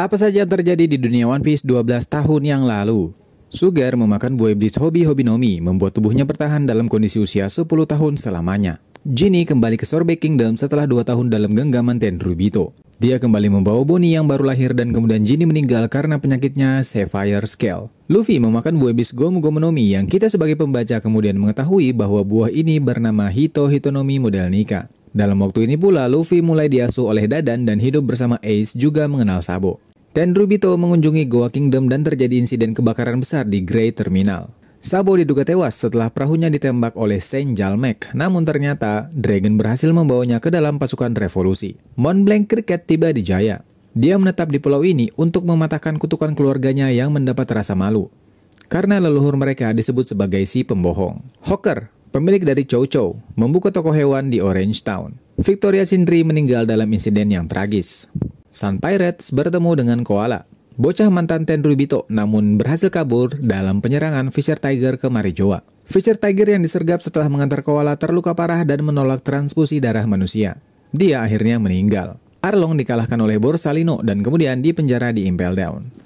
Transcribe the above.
Apa saja yang terjadi di dunia One Piece 12 tahun yang lalu? Sugar memakan buah iblis hobi-hobi Nomi, membuat tubuhnya bertahan dalam kondisi usia 10 tahun selamanya. Jinny kembali ke Sorbet Kingdom setelah 2 tahun dalam genggaman Tenrubito. Dia kembali membawa Bonnie yang baru lahir dan kemudian Jinny meninggal karena penyakitnya Sapphire Scale. Luffy memakan buah iblis Gomu Gomu Nomi yang kita sebagai pembaca kemudian mengetahui bahwa buah ini bernama Hito Hitonomi model Nika. Dalam waktu ini pula, Luffy mulai diasuh oleh Dadan dan hidup bersama Ace juga mengenal Sabo. Tenryubito mengunjungi Goa Kingdom dan terjadi insiden kebakaran besar di Grey Terminal. Sabo diduga tewas setelah perahunya ditembak oleh Saint Jalmek, namun ternyata Dragon berhasil membawanya ke dalam pasukan revolusi. Mont Blanc Cricket tiba di Jaya. Dia menetap di pulau ini untuk mematahkan kutukan keluarganya yang mendapat rasa malu. Karena leluhur mereka disebut sebagai si pembohong. Hawker, pemilik dari Chow Chow, membuka toko hewan di Orange Town. Victoria Sindri meninggal dalam insiden yang tragis. Sun Pirates bertemu dengan Koala, bocah mantan Tenryubito namun berhasil kabur dalam penyerangan Fisher Tiger ke Marijoa. Fisher Tiger yang disergap setelah mengantar Koala terluka parah dan menolak transfusi darah manusia. Dia akhirnya meninggal. Arlong dikalahkan oleh Borsalino dan kemudian dipenjara di Impel Down.